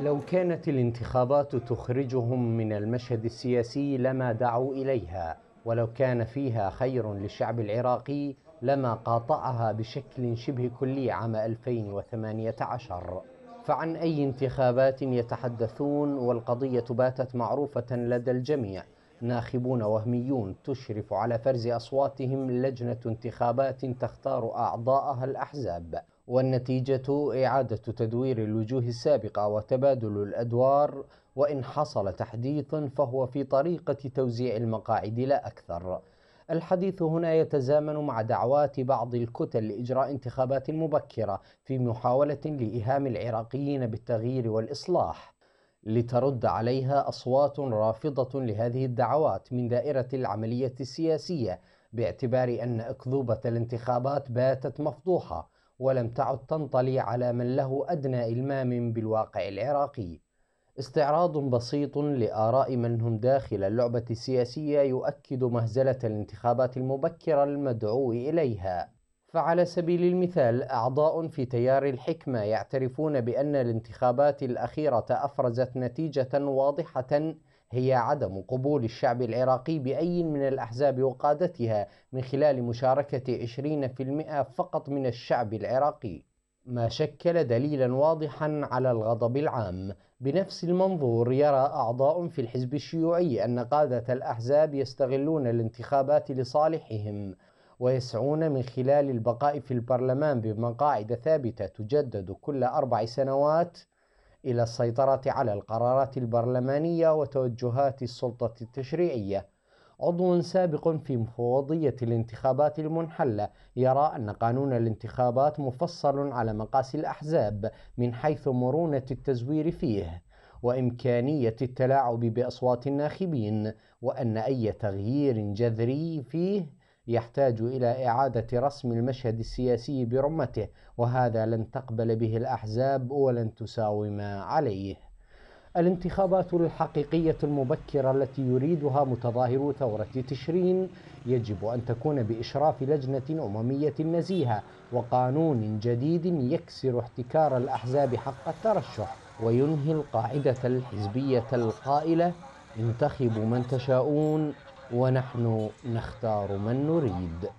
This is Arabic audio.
لو كانت الانتخابات تخرجهم من المشهد السياسي لما دعوا اليها ولو كان فيها خير للشعب العراقي لما قاطعها بشكل شبه كلي عام 2018 فعن اي انتخابات يتحدثون والقضيه باتت معروفه لدى الجميع ناخبون وهميون تشرف على فرز اصواتهم لجنه انتخابات تختار اعضاءها الاحزاب والنتيجة إعادة تدوير الوجوه السابقة وتبادل الأدوار وإن حصل تحديث فهو في طريقة توزيع المقاعد لا أكثر الحديث هنا يتزامن مع دعوات بعض الكتل لإجراء انتخابات مبكرة في محاولة لإيهام العراقيين بالتغيير والإصلاح لترد عليها أصوات رافضة لهذه الدعوات من دائرة العملية السياسية باعتبار أن أكذوبة الانتخابات باتت مفضوحة ولم تعد تنطلي على من له أدنى إلمام بالواقع العراقي استعراض بسيط لآراء من هم داخل اللعبة السياسية يؤكد مهزلة الانتخابات المبكرة المدعو إليها فعلى سبيل المثال أعضاء في تيار الحكمة يعترفون بأن الانتخابات الأخيرة أفرزت نتيجة واضحة هي عدم قبول الشعب العراقي بأي من الأحزاب وقادتها من خلال مشاركة 20% فقط من الشعب العراقي ما شكل دليلا واضحا على الغضب العام بنفس المنظور يرى أعضاء في الحزب الشيوعي أن قادة الأحزاب يستغلون الانتخابات لصالحهم ويسعون من خلال البقاء في البرلمان بمقاعد ثابتة تجدد كل أربع سنوات إلى السيطرة على القرارات البرلمانية وتوجهات السلطة التشريعية عضو سابق في مفوضية الانتخابات المنحلة يرى أن قانون الانتخابات مفصل على مقاس الأحزاب من حيث مرونة التزوير فيه وإمكانية التلاعب بأصوات الناخبين وأن أي تغيير جذري فيه يحتاج إلى إعادة رسم المشهد السياسي برمته وهذا لن تقبل به الأحزاب ولن تساوم عليه الانتخابات الحقيقية المبكرة التي يريدها متظاهرو ثورة تشرين يجب أن تكون بإشراف لجنة أممية نزيهة وقانون جديد يكسر احتكار الأحزاب حق الترشح وينهي القاعدة الحزبية القائلة انتخبوا من تشاؤون ونحن نختار من نريد